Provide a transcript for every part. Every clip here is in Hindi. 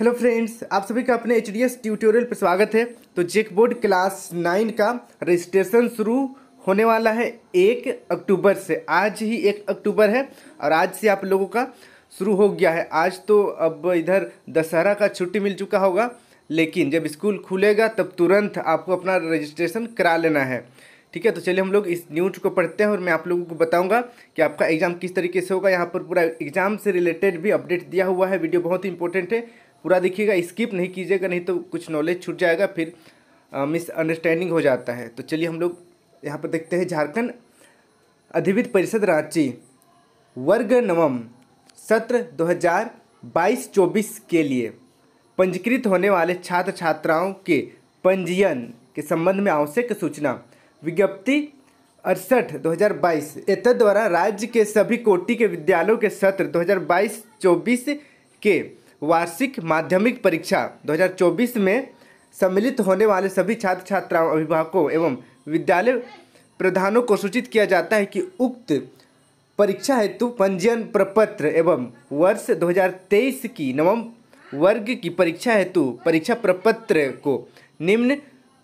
हेलो फ्रेंड्स आप सभी का अपने एच ट्यूटोरियल पर स्वागत है तो जेक बोर्ड क्लास नाइन का रजिस्ट्रेशन शुरू होने वाला है एक अक्टूबर से आज ही एक अक्टूबर है और आज से आप लोगों का शुरू हो गया है आज तो अब इधर दशहरा का छुट्टी मिल चुका होगा लेकिन जब स्कूल खुलेगा तब तुरंत आपको अपना रजिस्ट्रेशन करा लेना है ठीक है तो चलिए हम लोग इस न्यूज को पढ़ते हैं और मैं आप लोगों को बताऊंगा कि आपका एग्ज़ाम किस तरीके से होगा यहाँ पर पूरा एग्ज़ाम से रिलेटेड भी अपडेट दिया हुआ है वीडियो बहुत ही इंपॉर्टेंट है पूरा देखिएगा स्किप नहीं कीजिएगा नहीं तो कुछ नॉलेज छूट जाएगा फिर मिसअंडरस्टैंडिंग हो जाता है तो चलिए हम लोग यहाँ पर देखते हैं झारखंड अधिवित परिषद रांची वर्ग नवम सत्र 2022-24 के लिए पंजीकृत होने वाले छात्र छात्राओं के पंजीयन के संबंध में आवश्यक सूचना विज्ञप्ति अड़सठ 2022 एत द्वारा राज्य के सभी कोटि के विद्यालयों के सत्र 2022-24 के वार्षिक माध्यमिक परीक्षा 2024 में सम्मिलित होने वाले सभी छात्र छात्राओं अभिभावकों एवं विद्यालय प्रधानों को सूचित किया जाता है कि उक्त परीक्षा हेतु पंजीयन प्रपत्र एवं वर्ष 2023 की नवम वर्ग की परीक्षा हेतु परीक्षा प्रपत्र को निम्न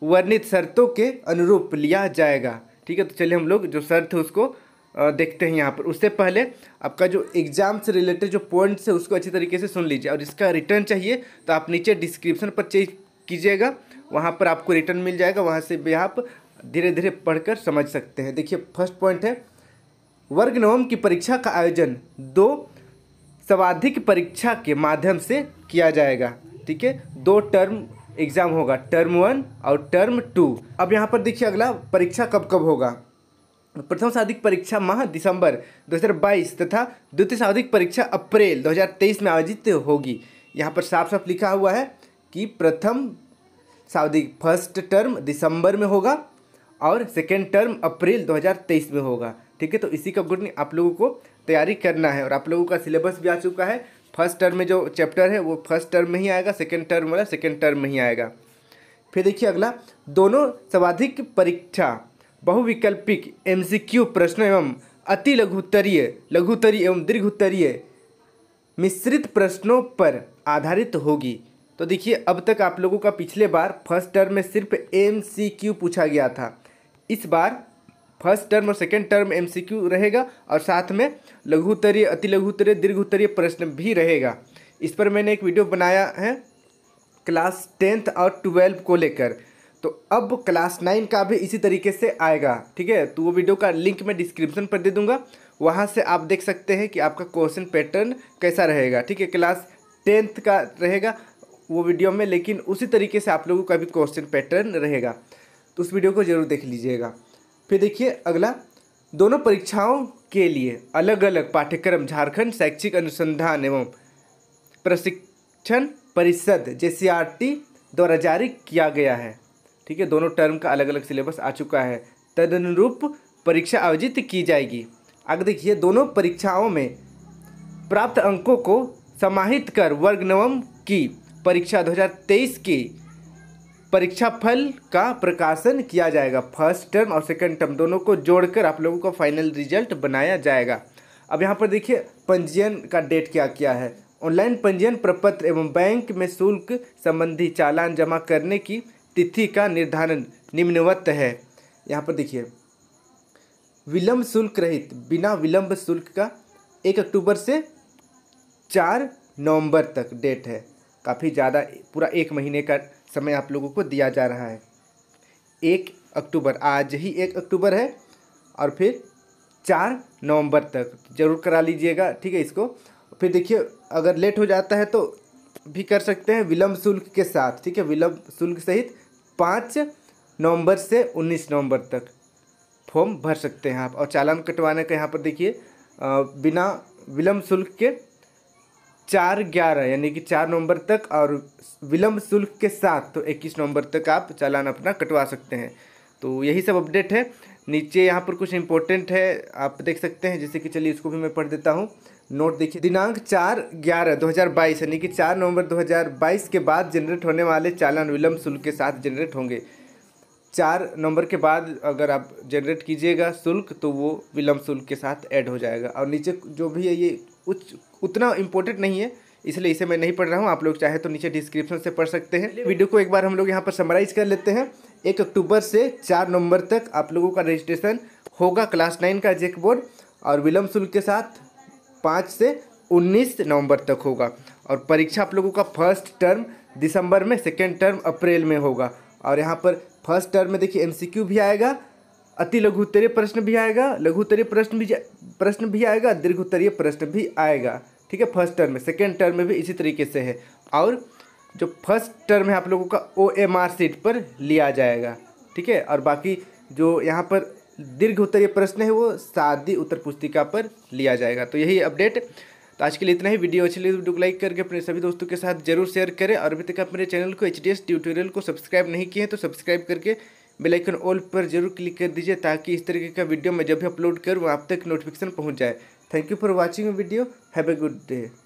वर्णित शर्तों के अनुरूप लिया जाएगा ठीक है तो चलिए हम लोग जो शर्त है उसको देखते हैं यहाँ पर उससे पहले आपका जो एग्ज़ाम से रिलेटेड जो पॉइंट्स है उसको अच्छी तरीके से सुन लीजिए और इसका रिटर्न चाहिए तो आप नीचे डिस्क्रिप्शन पर चेक कीजिएगा वहाँ पर आपको रिटर्न मिल जाएगा वहाँ से भी आप धीरे धीरे पढ़कर समझ सकते हैं देखिए फर्स्ट पॉइंट है वर्ग नवम की परीक्षा का आयोजन दो सवाधिक परीक्षा के माध्यम से किया जाएगा ठीक है दो टर्म एग्ज़ाम होगा टर्म वन और टर्म टू अब यहाँ पर देखिए अगला परीक्षा कब कब होगा प्रथम साधिक परीक्षा माह दिसंबर 2022 तथा द्वितीय साधिक परीक्षा अप्रैल 2023 में आयोजित होगी यहाँ पर साफ साफ लिखा हुआ है कि प्रथम सावधिक फर्स्ट टर्म दिसंबर में होगा और सेकेंड टर्म अप्रैल 2023 में होगा ठीक है तो इसी का गुड आप लोगों को तैयारी करना है और आप लोगों का सिलेबस भी आ चुका है फर्स्ट टर्म में जो चैप्टर है वो फर्स्ट टर्म में ही आएगा सेकेंड टर्म वाला सेकेंड टर्म में ही आएगा फिर देखिए अगला दोनों सर्वाधिक परीक्षा बहुविकल्पिक क्यू प्रश्न एवं अति लघुत्तरीय लघुत्तरीय एवं दीर्घ उत्तरीय मिश्रित प्रश्नों पर आधारित होगी तो देखिए अब तक आप लोगों का पिछले बार फर्स्ट टर्म में सिर्फ एम पूछा गया था इस बार फर्स्ट टर्म और सेकेंड टर्म एम रहेगा और साथ में लघुत्तरीय अति लघुत्तरीय दीर्घ उत्तरीय प्रश्न भी रहेगा इस पर मैंने एक वीडियो बनाया है क्लास टेंथ और ट्वेल्व को लेकर तो अब क्लास नाइन का भी इसी तरीके से आएगा ठीक है तो वो वीडियो का लिंक मैं डिस्क्रिप्शन पर दे दूँगा वहाँ से आप देख सकते हैं कि आपका क्वेश्चन पैटर्न कैसा रहेगा ठीक है क्लास टेंथ का रहेगा वो वीडियो में लेकिन उसी तरीके से आप लोगों का भी क्वेश्चन पैटर्न रहेगा तो उस वीडियो को ज़रूर देख लीजिएगा फिर देखिए अगला दोनों परीक्षाओं के लिए अलग अलग पाठ्यक्रम झारखंड शैक्षिक अनुसंधान एवं प्रशिक्षण परिषद जे द्वारा जारी किया गया है ठीक है दोनों टर्म का अलग अलग सिलेबस आ चुका है तदनुरूप परीक्षा आयोजित की जाएगी आगे देखिए दोनों परीक्षाओं में प्राप्त अंकों को समाहित कर वर्ग नवम की परीक्षा 2023 की परीक्षा फल का प्रकाशन किया जाएगा फर्स्ट टर्म और सेकंड टर्म दोनों को जोड़कर आप लोगों का फाइनल रिजल्ट बनाया जाएगा अब यहाँ पर देखिए पंजीयन का डेट क्या क्या है ऑनलाइन पंजीयन प्रपत्र एवं बैंक में शुल्क संबंधी चालान जमा करने की तिथि का निर्धारण निम्नवत है यहाँ पर देखिए विलंब शुल्क रहित बिना विलंब शुल्क का एक अक्टूबर से चार नवंबर तक डेट है काफ़ी ज़्यादा पूरा एक महीने का समय आप लोगों को दिया जा रहा है एक अक्टूबर आज ही एक अक्टूबर है और फिर चार नवंबर तक जरूर करा लीजिएगा ठीक है इसको फिर देखिए अगर लेट हो जाता है तो भी कर सकते हैं विलंब शुल्क के साथ ठीक है विलंब शुल्क सहित पाँच नवंबर से उन्नीस नवंबर तक फॉर्म भर सकते हैं आप और चालान कटवाने का यहाँ पर देखिए बिना विलम्ब शुल्क के चार ग्यारह यानी कि चार नवंबर तक और विलम्ब शुल्क के साथ तो इक्कीस नवंबर तक आप चालान अपना कटवा सकते हैं तो यही सब अपडेट है नीचे यहाँ पर कुछ इंपॉर्टेंट है आप देख सकते हैं जैसे कि चलिए इसको भी मैं पढ़ देता हूँ नोट देखिए दिनांक चार ग्यारह दो हज़ार बाईस यानी कि चार नवंबर दो हज़ार बाईस के बाद जनरेट होने वाले चालान विलम्ब शुल्क के साथ जनरेट होंगे चार नंबर के बाद अगर आप जनरेट कीजिएगा शुल्क तो वो विलम्ब शुल्क के साथ ऐड हो जाएगा और नीचे जो भी है ये उच्च उतना इम्पोर्टेंट नहीं है इसलिए इसे मैं नहीं पढ़ रहा हूँ आप लोग चाहे तो नीचे डिस्क्रिप्शन से पढ़ सकते हैं वीडियो को एक बार हम लोग यहाँ पर समराइज कर लेते हैं एक अक्टूबर से चार नवंबर तक आप लोगों का रजिस्ट्रेशन होगा क्लास नाइन का जेक बोर्ड और विलम्ब शुल्क के साथ पाँच से उन्नीस नवंबर तक होगा और परीक्षा आप लोगों का फर्स्ट टर्म दिसंबर में सेकेंड टर्म अप्रैल में होगा और यहाँ पर फर्स्ट टर्म में देखिए एमसीक्यू भी आएगा अति लघुत्तरीय प्रश्न भी आएगा लघुत्तरीय प्रश्न भी प्रश्न भी आएगा दीर्घोत्तरीय प्रश्न भी आएगा ठीक है फर्स्ट टर्म में सेकेंड टर्म में भी इसी तरीके से है और जो फर्स्ट टर्म है आप लोगों का ओ एम आर सीट पर लिया जाएगा ठीक है और बाकी जो यहाँ पर दीर्घ उत्तरीय प्रश्न है वो शादी उत्तर पुस्तिका पर लिया जाएगा तो यही अपडेट तो आज के लिए इतना ही वीडियो अच्छी लगी तो वीडियो को लाइक करके अपने सभी दोस्तों के साथ जरूर शेयर करें और अभी तक आप मेरे चैनल को एच डी एस ट्यूटोरियल को सब्सक्राइब नहीं किए हैं तो सब्सक्राइब करके बेलाइकन ऑल पर जरूर क्लिक कर दीजिए ताकि इस तरीके का वीडियो मैं जब भी अपलोड करूँ आप तक नोटिफिकेशन पहुँच जाए thank you for watching video have a good day